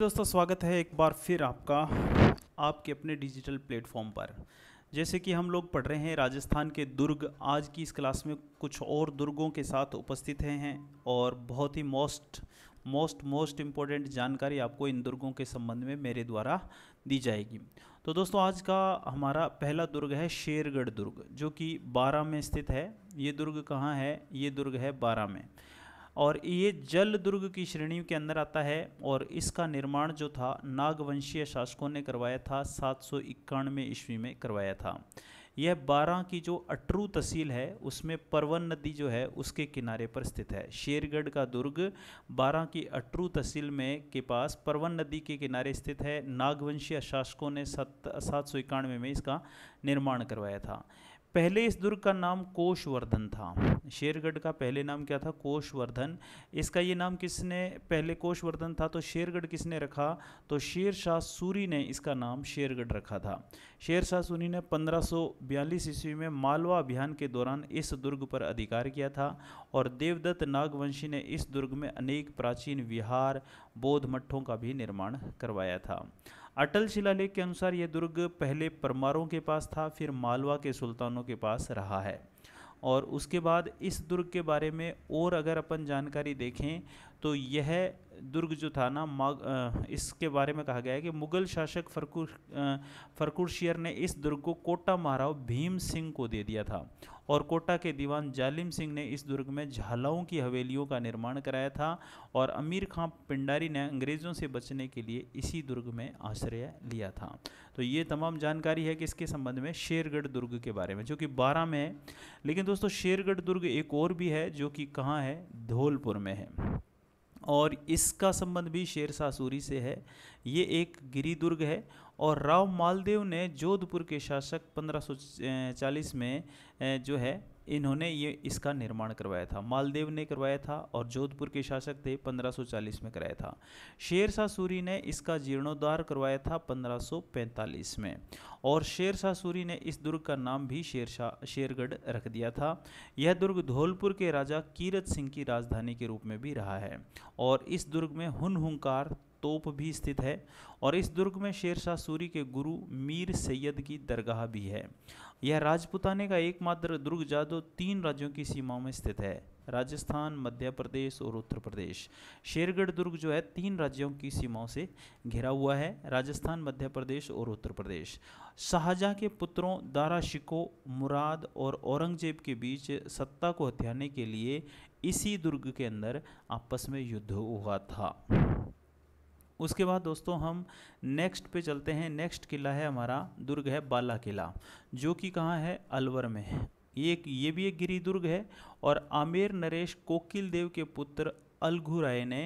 दोस्तों स्वागत है एक बार फिर आपका आपके अपने डिजिटल प्लेटफॉर्म पर जैसे कि हम लोग पढ़ रहे हैं राजस्थान के दुर्ग आज की इस क्लास में कुछ और दुर्गों के साथ उपस्थित हैं और बहुत ही मोस्ट मोस्ट मोस्ट इम्पोर्टेंट जानकारी आपको इन दुर्गों के संबंध में मेरे द्वारा दी जाएगी तो दोस्तों आज का हमारा पहला दुर्ग है शेरगढ़ दुर्ग जो कि बारह में स्थित है ये दुर्ग कहाँ है ये दुर्ग है बारह में और ये जल दुर्ग की श्रेणी के अंदर आता है और इसका निर्माण जो था नागवंशीय शासकों ने करवाया था सात सौ इक्यानवे ईस्वी में करवाया था यह बारह की जो अटरू तहसील है उसमें परवन नदी जो है उसके किनारे पर स्थित है शेरगढ़ का दुर्ग बारह की अटरू तहसील में के पास परवन नदी के किनारे स्थित है नागवंशीय शासकों ने सत सात सौ इक्यानवे में इसका निर्माण करवाया था पहले इस दुर्ग का नाम कोशवर्धन था शेरगढ़ का पहले नाम क्या था कोशवर्धन इसका ये नाम किसने पहले कोशवर्धन था तो शेरगढ़ किसने रखा तो शेर शाह सूरी ने इसका नाम शेरगढ़ रखा था शेर शाह सूरी ने 1542 ईस्वी में मालवा अभियान के दौरान इस दुर्ग पर अधिकार किया था और देवदत्त नागवंशी ने इस दुर्ग में अनेक प्राचीन विहार बौद्ध मठों का भी निर्माण करवाया था अटल शिलालेख के अनुसार ये दुर्ग पहले परमारों के पास था फिर मालवा के सुल्तानों के पास रहा है और उसके बाद इस दुर्ग के बारे में और अगर अपन जानकारी देखें तो यह दुर्ग जो था ना इसके बारे में कहा गया है कि मुगल शासक फरकुर फरकुर ने इस दुर्ग को कोटा महाराव भीम सिंह को दे दिया था और कोटा के दीवान जालिम सिंह ने इस दुर्ग में झालाओं की हवेलियों का निर्माण कराया था और अमीर खां पिंडारी ने अंग्रेज़ों से बचने के लिए इसी दुर्ग में आश्रय लिया था तो ये तमाम जानकारी है कि इसके संबंध में शेरगढ़ दुर्ग के बारे में जो कि बारह में है लेकिन दोस्तों शेरगढ़ दुर्ग एक और भी है जो कि कहाँ है धौलपुर में है और इसका संबंध भी शेर सूरी से है ये एक गिरिदुर्ग है और राव मालदेव ने जोधपुर के शासक 1540 में जो है इन्होंने ये इसका निर्माण करवाया था मालदेव ने करवाया था और जोधपुर के शासक थे 1540 में कराया था शेर शाह सूरी ने इसका जीर्णोद्धार करवाया था 1545 में और शेर शाह सूरी ने इस दुर्ग का नाम भी शेर शाह शेरगढ़ रख दिया था यह दुर्ग धौलपुर के राजा कीरत सिंह की राजधानी के रूप में भी रहा है और इस दुर्ग में हुन हुंकार तोप भी स्थित है और इस दुर्ग में शेरशाह सूरी के गुरु मीर सैयद की दरगाह भी है यह राजपुताने का एकमात्र दुर्ग जादो तीन राज्यों की सीमाओं में स्थित है राजस्थान मध्य प्रदेश और उत्तर प्रदेश शेरगढ़ दुर्ग जो है तीन राज्यों की सीमाओं से घिरा हुआ है राजस्थान मध्य प्रदेश और उत्तर प्रदेश शाहजहाँ के पुत्रों दारा शिको मुराद और औरंगजेब के बीच सत्ता को हथियाने के लिए इसी दुर्ग के अंदर आपस में युद्ध हुआ था उसके बाद दोस्तों हम नेक्स्ट पे चलते हैं नेक्स्ट किला है हमारा दुर्ग है बाला किला जो कि कहाँ है अलवर में है ये ये भी एक गिरी दुर्ग है और आमेर नरेश कोकिल देव के पुत्र अलघु राय ने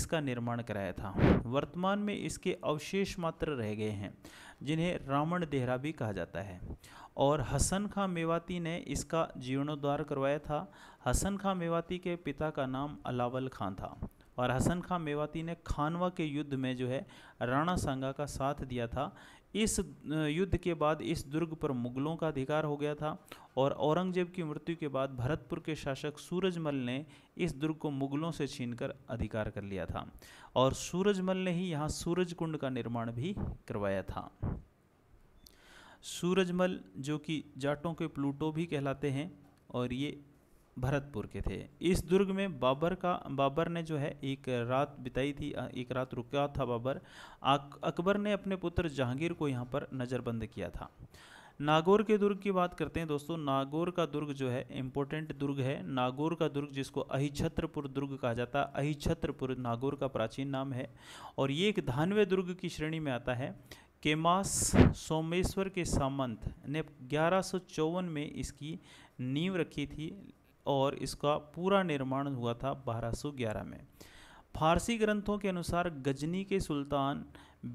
इसका निर्माण कराया था वर्तमान में इसके अवशेष मात्र रह गए हैं जिन्हें रावण देहरा भी कहा जाता है और हसन खां मेवाती ने इसका जीर्णोद्धार करवाया था हसन खां मेवाती के पिता का नाम अलावल खां था और हसन खां मेवाती ने खानवा के युद्ध में जो है राणा सांगा का साथ दिया था इस युद्ध के बाद इस दुर्ग पर मुगलों का अधिकार हो गया था और औरंगजेब की मृत्यु के बाद भरतपुर के शासक सूरजमल ने इस दुर्ग को मुगलों से छीनकर अधिकार कर लिया था और सूरजमल ने ही यहाँ सूरज कुंड का निर्माण भी करवाया था सूरजमल जो कि जाटों के प्लूटो भी कहलाते हैं और ये भरतपुर के थे इस दुर्ग में बाबर का बाबर ने जो है एक रात बिताई थी एक रात रुका था बाबर अकबर ने अपने पुत्र जहांगीर को यहाँ पर नज़रबंद किया था नागौर के दुर्ग की बात करते हैं दोस्तों नागौर का दुर्ग जो है इम्पोर्टेंट दुर्ग है नागौर का दुर्ग जिसको अहिछत्रपुर दुर्ग कहा जाता है अहिछत्रपुर नागौर का प्राचीन नाम है और ये एक धानवे दुर्ग की श्रेणी में आता है केमास सोमेश्वर के सामंत ने ग्यारह में इसकी नींव रखी थी और इसका पूरा निर्माण हुआ था 1211 में फारसी ग्रंथों के अनुसार गजनी के सुल्तान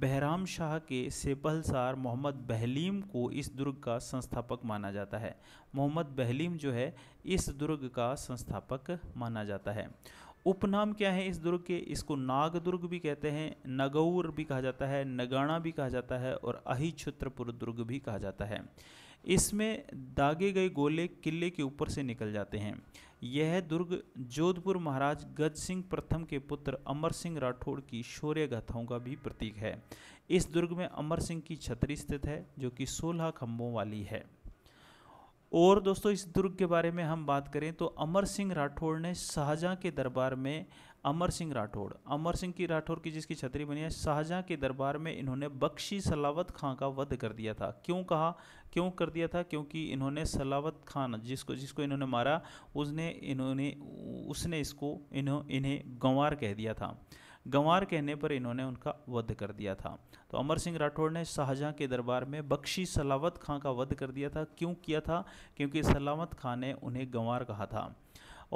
बहराम शाह के सेपहलसार मोहम्मद बहलीम को इस दुर्ग का संस्थापक माना जाता है मोहम्मद बहलीम जो है इस दुर्ग का संस्थापक माना जाता है उपनाम क्या है इस दुर्ग के इसको नाग दुर्ग भी कहते हैं नगौर भी कहा जाता है नगाना भी कहा जाता है और अहिछुत्रपुर दुर्ग भी कहा जाता है इसमें दागे गए गोले किले के ऊपर से निकल जाते हैं यह दुर्ग जोधपुर महाराज गज सिंह प्रथम के पुत्र अमर सिंह राठौड़ की शौर्य गाथाओं का भी प्रतीक है इस दुर्ग में अमर सिंह की छतरी स्थित है जो कि सोलह खम्भों वाली है और दोस्तों इस दुर्ग के बारे में हम बात करें तो अमर सिंह राठौड़ ने शाहजहाँ के दरबार में अमर सिंह राठौड़ अमर सिंह की राठौड़ की जिसकी छतरी बनी है शाहजहाँ के दरबार में इन्होंने बख्शी सलावत खां का वध कर दिया था क्यों कहा क्यों कर दिया था क्योंकि इन्होंने सलावत खान जिसको जिसको इन्होंने मारा उसने इन्होंने उसने इसको इन्हों इन्हें गंवार कह दिया था गंवार कहने पर इन्होंने उनका वध कर दिया था तो अमर सिंह राठौड़ ने शाहजहाँ के दरबार में बख्शी सलावत खां का वध कर दिया था क्यों किया था क्योंकि सलामत खां ने उन्हें गंवार कहा था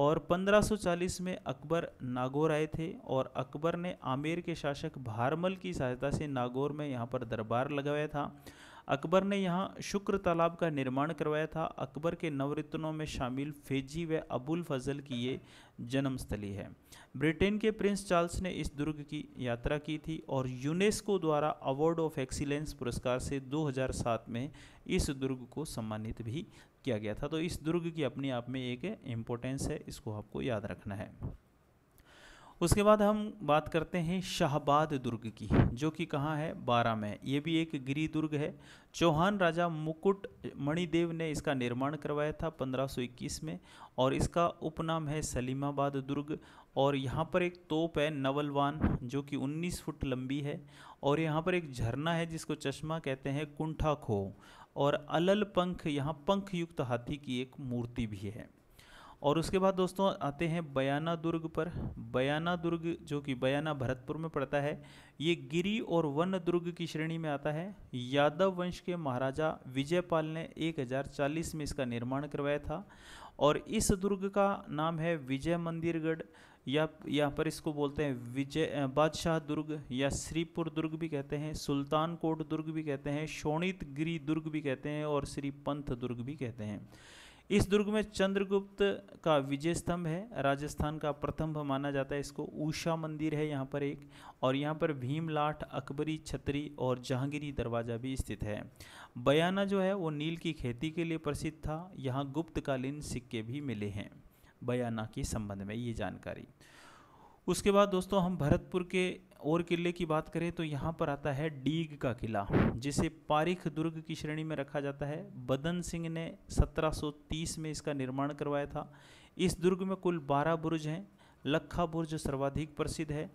और 1540 में अकबर नागौर आए थे और अकबर ने आमेर के शासक भारमल की सहायता से नागौर में यहाँ पर दरबार लगाया था अकबर ने यहाँ शुक्र तालाब का निर्माण करवाया था अकबर के नवरत्नों में शामिल फेजी व अबुल फजल की ये जन्मस्थली है ब्रिटेन के प्रिंस चार्ल्स ने इस दुर्ग की यात्रा की थी और यूनेस्को द्वारा अवार्ड ऑफ एक्सीलेंस पुरस्कार से 2007 में इस दुर्ग को सम्मानित भी किया गया था तो इस दुर्ग की अपने आप में एक इम्पोर्टेंस है इसको आपको याद रखना है उसके बाद हम बात करते हैं शाहबाद दुर्ग की जो कि कहाँ है बारा में ये भी एक गिरी दुर्ग है चौहान राजा मुकुट मणिदेव ने इसका निर्माण करवाया था 1521 में और इसका उपनाम है सलीमाबाद दुर्ग और यहाँ पर एक तोप है नवलवान जो कि 19 फुट लंबी है और यहाँ पर एक झरना है जिसको चश्मा कहते हैं कुंठा खो और अलल पंख यहाँ पंख युक्त हाथी की एक मूर्ति भी है और उसके बाद दोस्तों आते हैं बयाना दुर्ग पर बयाना दुर्ग जो कि बयाना भरतपुर में पड़ता है ये गिरी और वन दुर्ग की श्रेणी में आता है यादव वंश के महाराजा विजयपाल ने 1040 में इसका निर्माण करवाया था और इस दुर्ग का नाम है विजय मंदिरगढ़ या यहाँ पर इसको बोलते हैं विजय बादशाह दुर्ग या श्रीपुर दुर्ग भी कहते हैं सुल्तान कोट दुर्ग भी कहते हैं शोणित गिरी दुर्ग भी कहते हैं और श्री पंथ दुर्ग भी कहते हैं इस दुर्ग में चंद्रगुप्त का विजय स्तंभ है राजस्थान का प्रथम माना जाता है इसको ऊषा मंदिर है यहाँ पर एक और यहाँ पर भीमलाठ अकबरी छतरी और जहांगीरी दरवाज़ा भी स्थित है बयाना जो है वो नील की खेती के लिए प्रसिद्ध था यहाँ गुप्तकालीन सिक्के भी मिले हैं बयाना के संबंध में ये जानकारी उसके बाद दोस्तों हम भरतपुर के और किले की बात करें तो यहाँ पर आता है डीग का किला जिसे पारिख दुर्ग की श्रेणी में रखा जाता है बदन सिंह ने 1730 में इसका निर्माण करवाया था इस दुर्ग में कुल 12 बुर्ज हैं लखा बुर्ज सर्वाधिक प्रसिद्ध है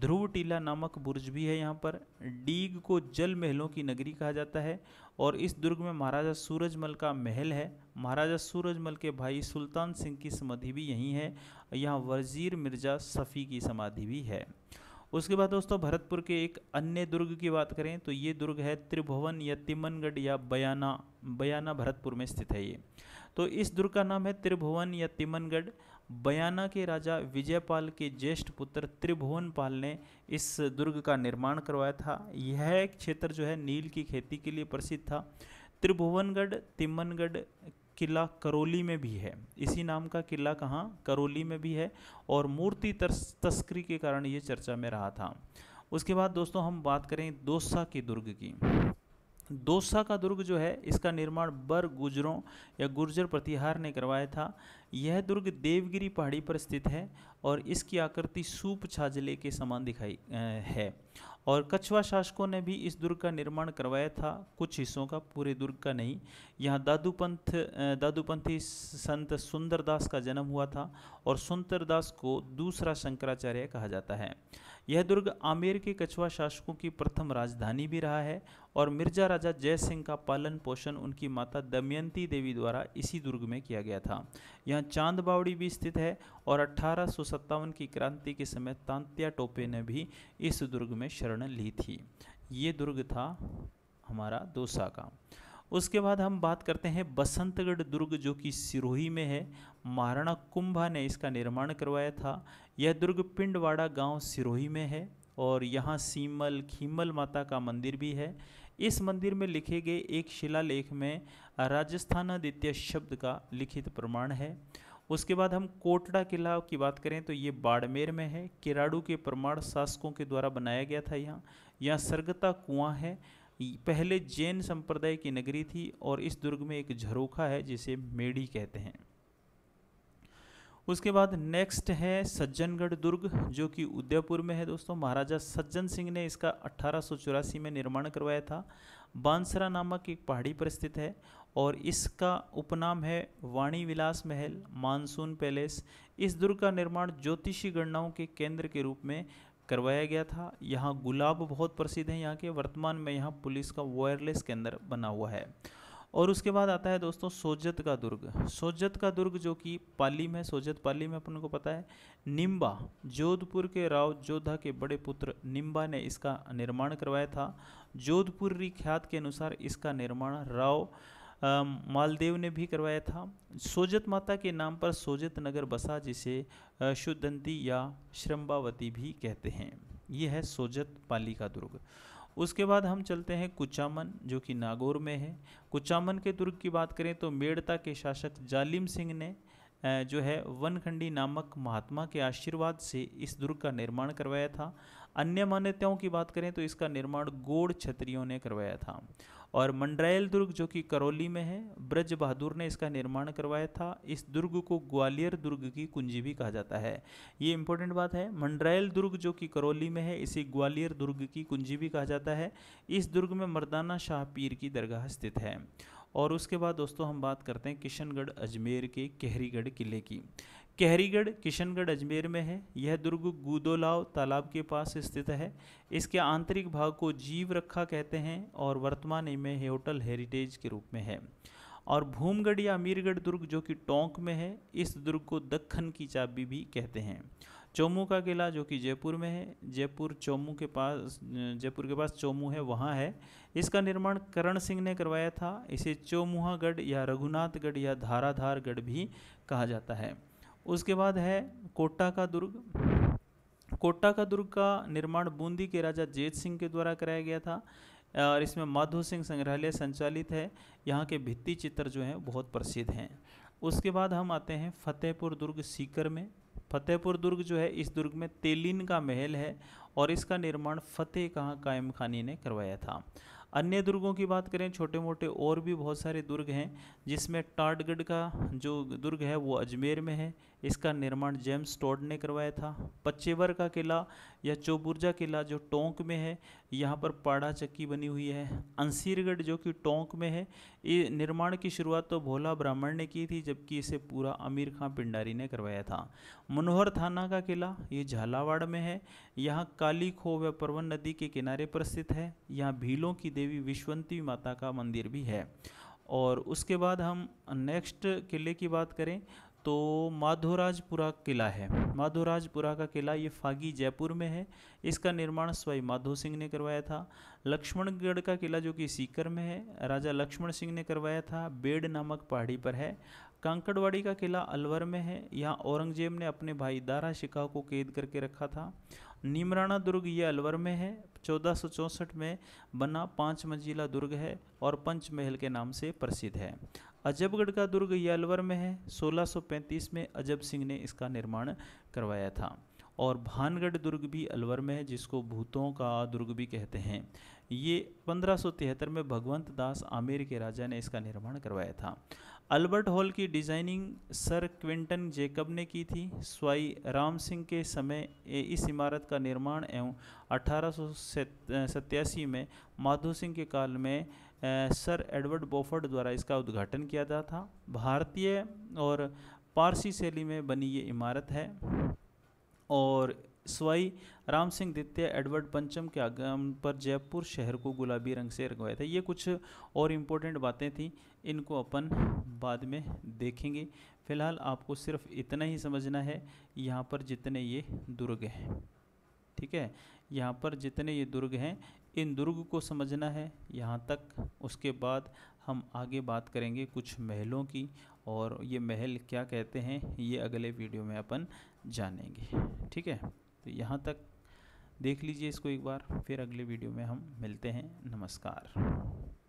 ध्रुव टीला नामक बुर्ज भी है यहाँ पर डीग को जल महलों की नगरी कहा जाता है और इस दुर्ग में महाराजा सूरजमल का महल है महाराजा सूरजमल के भाई सुल्तान सिंह की समाधि भी यहीं है यहाँ वजीर मिर्जा सफ़ी की समाधि भी है उसके बाद दोस्तों भरतपुर के एक अन्य दुर्ग की बात करें तो ये दुर्ग है त्रिभुवन या तिमनगढ़ या बयाना बयाना भरतपुर में स्थित है ये तो इस दुर्ग का नाम है त्रिभुवन या तिमनगढ़ बयाना के राजा विजयपाल के ज्येष्ठ पुत्र त्रिभुवनपाल ने इस दुर्ग का निर्माण करवाया था यह क्षेत्र जो है नील की खेती के लिए प्रसिद्ध था त्रिभुवनगढ़ तिम्मनगढ़ किला करौली में भी है इसी नाम का किला कहाँ करौली में भी है और मूर्ति तस्करी के कारण ये चर्चा में रहा था उसके बाद दोस्तों हम बात करें दोसा के दुर्ग की दोसा का दुर्ग जो है इसका निर्माण बर गुजरों या गुर्जर प्रतिहार ने करवाया था यह दुर्ग देवगिरी पहाड़ी पर स्थित है और इसकी आकृति सूप छाजले के समान दिखाई है और कछवा शासकों ने भी इस दुर्ग का निर्माण करवाया था कुछ हिस्सों का पूरे दुर्ग का नहीं यहाँ दादूपंथ दादूपंथी संत सुंदरदास का जन्म हुआ था और सुंदरदास को दूसरा शंकराचार्य कहा जाता है यह दुर्ग आमेर के कछुआ शासकों की प्रथम राजधानी भी रहा है और मिर्जा राजा जय सिंह का पालन पोषण उनकी माता दमयंती देवी द्वारा इसी दुर्ग में किया गया था यहाँ चांद बावड़ी भी स्थित है और अठारह की क्रांति के समय तांत्या टोपे ने भी इस दुर्ग में शरण ली थी ये दुर्ग था हमारा दोसा का उसके बाद हम बात करते हैं बसंतगढ़ दुर्ग जो कि सिरोही में है महाराणा कुंभा ने इसका निर्माण करवाया था यह दुर्ग पिंडवाड़ा गांव सिरोही में है और यहाँ सीमल खीमल माता का मंदिर भी है इस मंदिर में लिखे गए एक शिलालेख में राजस्थान शब्द का लिखित प्रमाण है उसके बाद हम कोटड़ा किला की बात करें तो ये बाड़मेर में है किराड़ू के प्रमाण शासकों के द्वारा बनाया गया था यहाँ यहाँ सरगता कुआं है पहले जैन संप्रदाय की नगरी थी और इस दुर्ग में एक झरोखा है जिसे मेड़ी कहते हैं उसके बाद नेक्स्ट है सज्जनगढ़ दुर्ग जो कि उदयपुर में है दोस्तों महाराजा सज्जन सिंह ने इसका अट्ठारह में निर्माण करवाया था बांसरा नामक एक पहाड़ी पर स्थित है और इसका उपनाम है वाणी विलास महल मानसून पैलेस इस दुर्ग का निर्माण ज्योतिषी गणनाओं के केंद्र के रूप में करवाया गया था यहाँ गुलाब बहुत प्रसिद्ध है यहाँ के वर्तमान में यहाँ पुलिस का वायरलेस केंद्र बना हुआ है और उसके बाद आता है दोस्तों सोजत का दुर्ग सोजत का दुर्ग जो कि पाली में सोजत पाली में अपन को पता है निम्बा जोधपुर के राव जोधा के बड़े पुत्र निम्बा ने इसका निर्माण करवाया था जोधपुर रिख्यात के अनुसार इसका निर्माण राव मालदेव ने भी करवाया था सोजत माता के नाम पर सोजत नगर बसा जिसे शुद्धंती या श्रम्बावती भी कहते हैं यह है सोजत पालिका दुर्ग उसके बाद हम चलते हैं कुचामन जो कि नागौर में है कुचामन के दुर्ग की बात करें तो मेड़ता के शासक जालिम सिंह ने जो है वनखंडी नामक महात्मा के आशीर्वाद से इस दुर्ग का निर्माण करवाया था अन्य मान्यताओं की बात करें तो इसका निर्माण गोड़ छत्रियों ने करवाया था और मंडरायल दुर्ग जो कि करौली में है ब्रज बहादुर ने इसका निर्माण करवाया था इस दुर्ग को ग्वालियर दुर्ग की कुंजी भी कहा जाता है ये इंपॉर्टेंट बात है मंडरायल दुर्ग जो कि करौली में है इसे ग्वालियर दुर्ग की कुंजी भी कहा जाता है इस दुर्ग में मर्दाना शाह पीर की दरगाह स्थित है और उसके बाद दोस्तों हम बात करते हैं किशनगढ़ अजमेर के कहरीगढ़ किले की कहरीगढ़ किशनगढ़ अजमेर में है यह दुर्ग गुदोलाव तालाब के पास स्थित है इसके आंतरिक भाग को जीव रखा कहते हैं और वर्तमान में है होटल हेरिटेज के रूप में है और भूमगढ़ या अमीरगढ़ दुर्ग जो कि टोंक में है इस दुर्ग को दखन की चाबी भी कहते हैं चोमू का किला जो कि जयपुर में है जयपुर चोमू के पास जयपुर के पास चोमू है वहाँ है इसका निर्माण करण सिंह ने करवाया था इसे चोमुहागढ़ या रघुनाथगढ़ या धाराधारगढ़ भी कहा जाता है उसके बाद है कोटा का दुर्ग कोटा का दुर्ग का निर्माण बूंदी के राजा जेत सिंह के द्वारा कराया गया था और इसमें माधो सिंह संग्रहालय संचालित है यहाँ के भित्ति चित्र जो हैं बहुत प्रसिद्ध हैं उसके बाद हम आते हैं फतेहपुर दुर्ग सीकर में फतेहपुर दुर्ग जो है इस दुर्ग में तेलिन का महल है और इसका निर्माण फतेह कहाँ कायम खानी ने करवाया था अन्य दुर्गों की बात करें छोटे मोटे और भी बहुत सारे दुर्ग हैं जिसमें टाटगढ़ का जो दुर्ग है वो अजमेर में है इसका निर्माण जेम्स टोड ने करवाया था पच्चेवर का किला या चौबुर्जा किला जो टोंक में है यहाँ पर पाड़ा चक्की बनी हुई है अंसीरगढ़ जो कि टोंक में है ये निर्माण की शुरुआत तो भोला ब्राह्मण ने की थी जबकि इसे पूरा आमिर खां पिंडारी ने करवाया था मनोहर थाना का किला ये झालावाड़ में है यहाँ काली खो व परवन नदी के किनारे पर स्थित है यहाँ भीलों की देवी विश्वंती माता का मंदिर भी है और उसके बाद हम नेक्स्ट किले की बात करें तो माधोराजपुरा किला है माधोराजपुरा का किला ये फागी जयपुर में है इसका निर्माण स्वयं माधो सिंह ने करवाया था लक्ष्मणगढ़ का किला जो कि सीकर में है राजा लक्ष्मण सिंह ने करवाया था बेड़ नामक पहाड़ी पर है कांकड़वाड़ी का किला अलवर में है यहाँ औरंगजेब ने अपने भाई दारा शिका को कैद करके रखा था निमराना दुर्ग ये अलवर में है चौदह में बना पाँच मंजिला दुर्ग है और पंचमहल के नाम से प्रसिद्ध है अजबगढ़ का दुर्ग ये अलवर में है 1635 में अजब सिंह ने इसका निर्माण करवाया था और भानगढ़ दुर्ग भी अलवर में है जिसको भूतों का दुर्ग भी कहते हैं ये पंद्रह में भगवंत दास आमेर के राजा ने इसका निर्माण करवाया था अल्बर्ट हॉल की डिज़ाइनिंग सर क्विंटन जेकब ने की थी स्वाई राम सिंह के समय इस इमारत का निर्माण एवं अठारह में माधो सिंह के काल में सर एडवर्ड बोफर्ड द्वारा इसका उद्घाटन किया गया था भारतीय और पारसी शैली में बनी ये इमारत है और स्वाई राम सिंह द्वितीय एडवर्ड पंचम के आगमन पर जयपुर शहर को गुलाबी रंग से रंगवाया था ये कुछ और इम्पोर्टेंट बातें थी इनको अपन बाद में देखेंगे फिलहाल आपको सिर्फ इतना ही समझना है यहाँ पर जितने ये दुर्ग हैं ठीक है यहाँ पर जितने ये दुर्ग हैं इन दुर्ग को समझना है यहाँ तक उसके बाद हम आगे बात करेंगे कुछ महलों की और ये महल क्या कहते हैं ये अगले वीडियो में अपन जानेंगे ठीक है तो यहाँ तक देख लीजिए इसको एक बार फिर अगले वीडियो में हम मिलते हैं नमस्कार